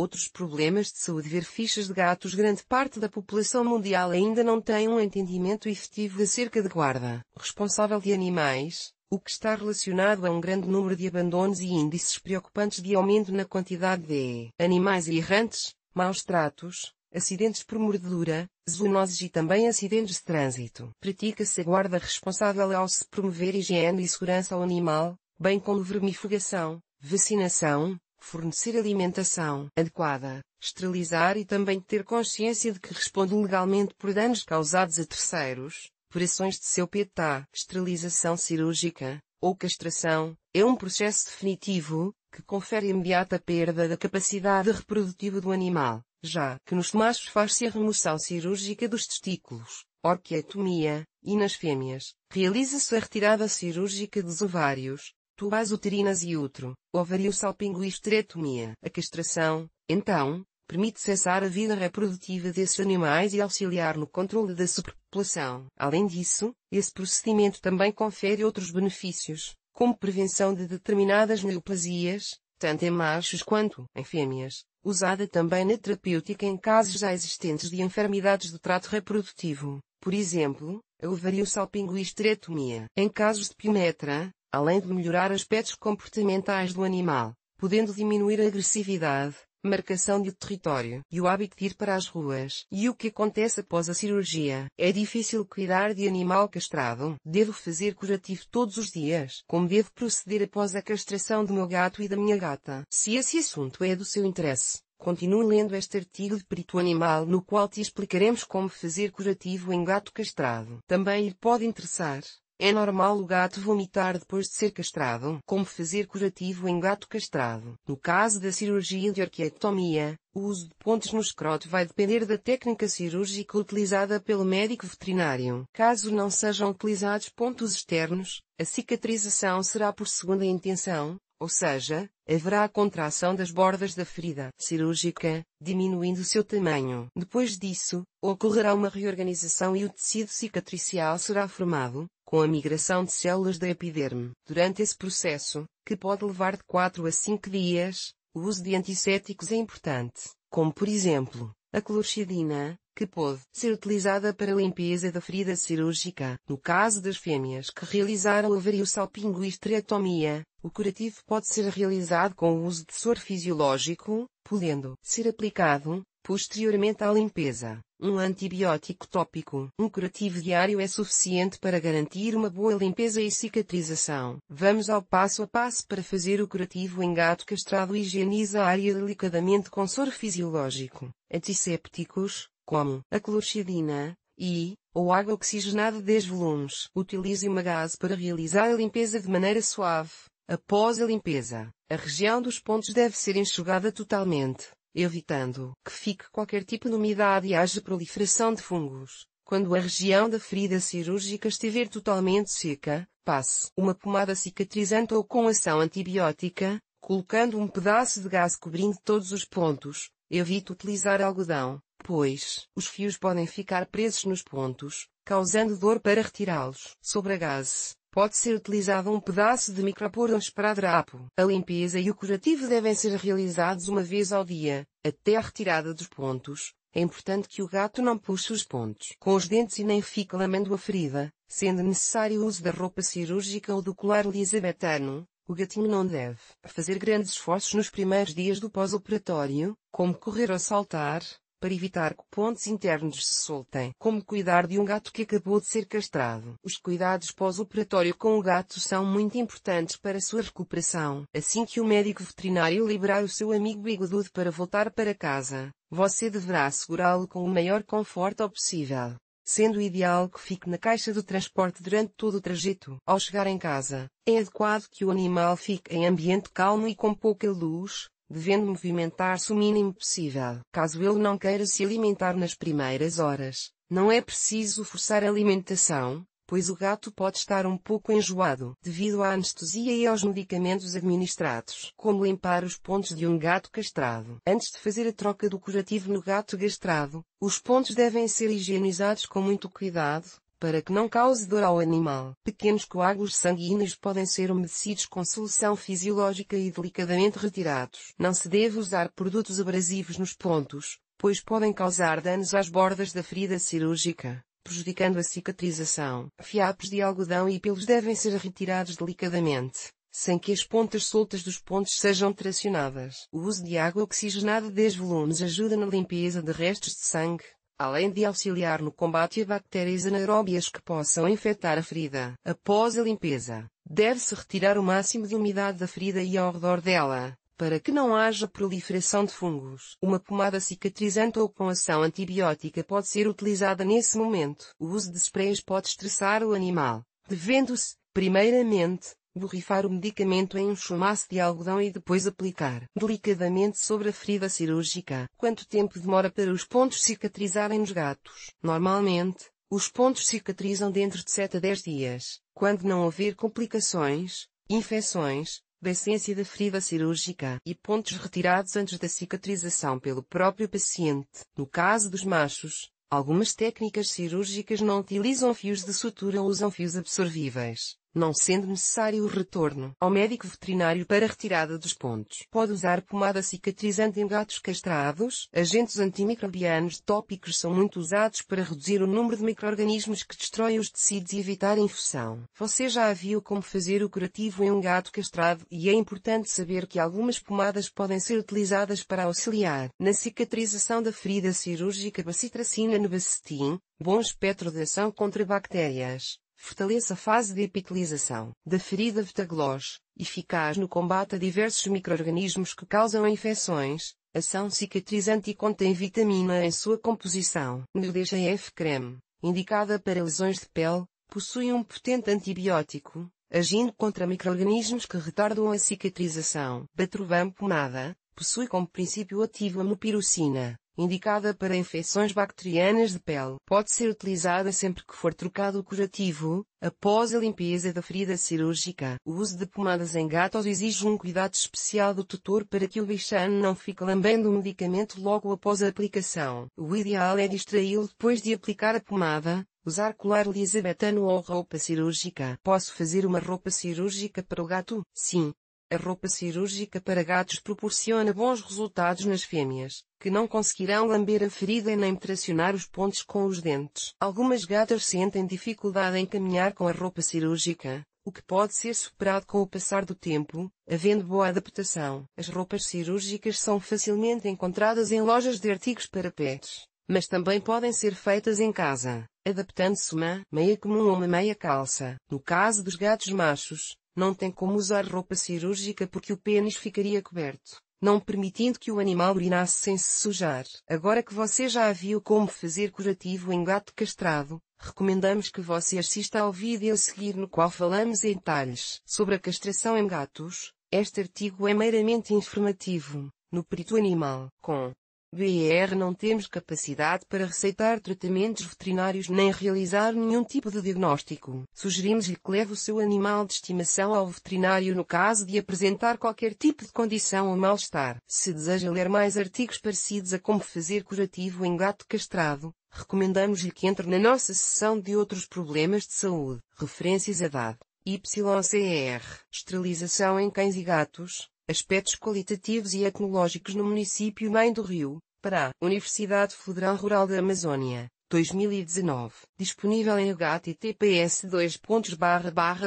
Outros problemas de saúde ver fichas de gatos grande parte da população mundial ainda não tem um entendimento efetivo acerca de guarda responsável de animais, o que está relacionado a um grande número de abandonos e índices preocupantes de aumento na quantidade de animais errantes, maus tratos, acidentes por mordedura, zoonoses e também acidentes de trânsito. Pratica-se a guarda responsável ao se promover higiene e segurança ao animal, bem como vermifugação, vacinação, fornecer alimentação adequada, esterilizar e também ter consciência de que responde legalmente por danos causados a terceiros, por ações de seu PETA, esterilização cirúrgica, ou castração, é um processo definitivo, que confere imediata perda da capacidade reprodutiva do animal, já que nos machos faz-se a remoção cirúrgica dos testículos, orquiectomia, e nas fêmeas, realiza-se a retirada cirúrgica dos ovários, tubas uterinas e útero, ovário salpingo e esterectomia. É a castração, então, permite cessar a vida reprodutiva desses animais e auxiliar no controle da superpopulação. Além disso, esse procedimento também confere outros benefícios, como prevenção de determinadas neoplasias, tanto em machos quanto em fêmeas, usada também na terapêutica em casos já existentes de enfermidades do trato reprodutivo, por exemplo, a ovariosalpingoesterectomia. É em casos de piometra, além de melhorar aspectos comportamentais do animal, podendo diminuir a agressividade, marcação de território e o hábito de ir para as ruas. E o que acontece após a cirurgia? É difícil cuidar de animal castrado? Devo fazer curativo todos os dias? Como devo proceder após a castração do meu gato e da minha gata? Se esse assunto é do seu interesse, Continue lendo este artigo de Perito Animal no qual te explicaremos como fazer curativo em gato castrado. Também lhe pode interessar é normal o gato vomitar depois de ser castrado, como fazer curativo em gato castrado. No caso da cirurgia de orquiectomia, o uso de pontos no escroto vai depender da técnica cirúrgica utilizada pelo médico veterinário. Caso não sejam utilizados pontos externos, a cicatrização será por segunda intenção, ou seja, haverá a contração das bordas da ferida cirúrgica, diminuindo seu tamanho. Depois disso, ocorrerá uma reorganização e o tecido cicatricial será formado, com a migração de células da epiderme. Durante esse processo, que pode levar de 4 a 5 dias, o uso de antissépticos é importante, como por exemplo, a clorxidina, que pode ser utilizada para a limpeza da ferida cirúrgica. No caso das fêmeas que realizaram a variosalpingoesterectomia, o curativo pode ser realizado com o uso de soro fisiológico, podendo ser aplicado Posteriormente à limpeza, um antibiótico tópico, um curativo diário é suficiente para garantir uma boa limpeza e cicatrização. Vamos ao passo a passo para fazer o curativo em gato castrado. Higieniza a área delicadamente com soro fisiológico, antissépticos, como a clorxidina, e, ou água oxigenada 10 volumes. Utilize uma gase para realizar a limpeza de maneira suave. Após a limpeza, a região dos pontos deve ser enxugada totalmente evitando que fique qualquer tipo de umidade e haja proliferação de fungos. Quando a região da ferida cirúrgica estiver totalmente seca, passe uma pomada cicatrizante ou com ação antibiótica, colocando um pedaço de gás cobrindo todos os pontos. Evite utilizar algodão, pois os fios podem ficar presos nos pontos, causando dor para retirá-los. Sobre a gás, Pode ser utilizado um pedaço de microporões para drapo. A limpeza e o curativo devem ser realizados uma vez ao dia, até a retirada dos pontos. É importante que o gato não puxe os pontos com os dentes e nem fique lamendo a ferida, sendo necessário o uso da roupa cirúrgica ou do colar elisabetano. O gatinho não deve fazer grandes esforços nos primeiros dias do pós-operatório, como correr ou saltar, para evitar que pontos internos se soltem, como cuidar de um gato que acabou de ser castrado. Os cuidados pós-operatório com o gato são muito importantes para sua recuperação. Assim que o médico veterinário liberar o seu amigo bigodudo para voltar para casa, você deverá assegurá-lo com o maior conforto possível. Sendo ideal que fique na caixa do transporte durante todo o trajeto. Ao chegar em casa, é adequado que o animal fique em ambiente calmo e com pouca luz, devendo movimentar-se o mínimo possível. Caso ele não queira se alimentar nas primeiras horas, não é preciso forçar a alimentação, pois o gato pode estar um pouco enjoado devido à anestesia e aos medicamentos administrados, como limpar os pontos de um gato castrado. Antes de fazer a troca do curativo no gato castrado, os pontos devem ser higienizados com muito cuidado, para que não cause dor ao animal, pequenos coágulos sanguíneos podem ser umedecidos com solução fisiológica e delicadamente retirados. Não se deve usar produtos abrasivos nos pontos, pois podem causar danos às bordas da ferida cirúrgica, prejudicando a cicatrização. Fiapos de algodão e pelos devem ser retirados delicadamente sem que as pontas soltas dos pontos sejam tracionadas. O uso de água oxigenada 10 volumes ajuda na limpeza de restos de sangue, além de auxiliar no combate a bactérias anaeróbias que possam infectar a ferida. Após a limpeza, deve-se retirar o máximo de umidade da ferida e ao redor dela, para que não haja proliferação de fungos. Uma pomada cicatrizante ou com ação antibiótica pode ser utilizada nesse momento. O uso de sprays pode estressar o animal, devendo-se, primeiramente, borrifar o medicamento em um chumaço de algodão e depois aplicar delicadamente sobre a ferida cirúrgica. Quanto tempo demora para os pontos cicatrizarem nos gatos? Normalmente, os pontos cicatrizam dentro de 7 a 10 dias, quando não houver complicações, infecções, da essência da ferida cirúrgica e pontos retirados antes da cicatrização pelo próprio paciente. No caso dos machos, algumas técnicas cirúrgicas não utilizam fios de sutura ou usam fios absorvíveis, não sendo necessário o retorno ao médico veterinário para retirada dos pontos. Pode usar pomada cicatrizante em gatos castrados. Agentes antimicrobianos tópicos são muito usados para reduzir o número de micro-organismos que destroem os tecidos e evitar infecção. Você já viu como fazer o curativo em um gato castrado e é importante saber que algumas pomadas podem ser utilizadas para auxiliar na cicatrização da ferida cirúrgica bacitracina no bacetim, bom espectro de ação contra bactérias fortaleça a fase de epitelização da ferida vetaglós, eficaz no combate a diversos microrganismos que causam infecções, ação cicatrizante e contém vitamina em sua composição. F creme, indicada para lesões de pele, possui um potente antibiótico, agindo contra microrganismos que retardam a cicatrização. Batrovam pomada, possui como princípio ativo a mupirocina, indicada para infecções bacterianas de pele. Pode ser utilizada sempre que for trocado o curativo, após a limpeza da ferida cirúrgica. O uso de pomadas em gatos exige um cuidado especial do tutor para que o bichano não fique lambendo o medicamento logo após a aplicação. O ideal é distraí-lo depois de aplicar a pomada, usar colar elisabetano ou roupa cirúrgica. Posso fazer uma roupa cirúrgica para o gato? Sim, a roupa cirúrgica para gatos proporciona bons resultados nas fêmeas, que não conseguirão lamber a ferida e nem tracionar os pontos com os dentes. Algumas gatas sentem dificuldade em caminhar com a roupa cirúrgica, o que pode ser superado com o passar do tempo, havendo boa adaptação. As roupas cirúrgicas são facilmente encontradas em lojas de artigos para pets, mas também podem ser feitas em casa, adaptando-se uma meia comum ou uma meia calça. No caso dos gatos machos, não tem como usar roupa cirúrgica porque o pênis ficaria coberto, não permitindo que o animal urinasse sem se sujar. Agora que você já viu como fazer curativo em gato castrado, recomendamos que você assista ao vídeo a seguir no qual falamos em detalhes sobre a castração em gatos. Este artigo é meramente informativo, no perito animal, com BR não temos capacidade para receitar tratamentos veterinários nem realizar nenhum tipo de diagnóstico. Sugerimos-lhe que leve o seu animal de estimação ao veterinário no caso de apresentar qualquer tipo de condição ou mal-estar. Se deseja ler mais artigos parecidos a como fazer curativo em gato castrado, recomendamos-lhe que entre na nossa seção de outros problemas de saúde. Referências a DAD, YCR, esterilização em cães e gatos, Aspectos qualitativos e etnológicos no município Mãe do Rio, Pará, Universidade Federal Rural da Amazônia, 2019. Disponível em https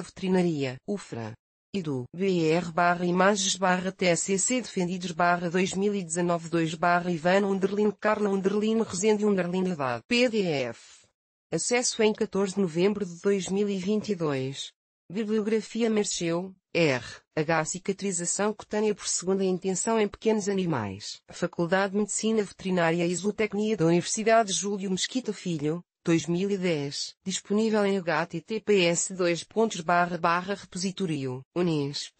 veterinaria ufra. E do BR barra imagens barra TCC defendidos barra 2019 2 barra Ivan underlin Carla underlin Resende underlin idade PDF. Acesso em 14 de novembro de 2022. Bibliografia Merceu, R. H. Cicatrização cutânea por segunda intenção em pequenos animais. Faculdade de Medicina Veterinária e Zootecnia da Universidade Júlio Mesquita Filho, 2010. Disponível em https repositorio Unesp.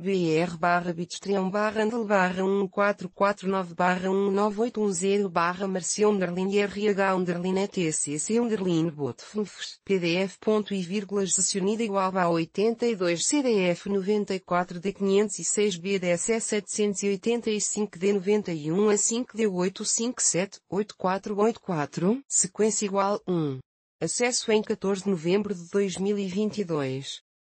BR barra Bitstream barra Andel barra 1449 barra 19810 barra Marci underline RH underline ETCC underline Botfenfs PDF ponto e vírgulas sessionida igual a 82 CDF 94 D 506 BDSE 785 D 91 a 5 D 857 8484 sequência igual 1 Acesso em 14 de novembro de 2022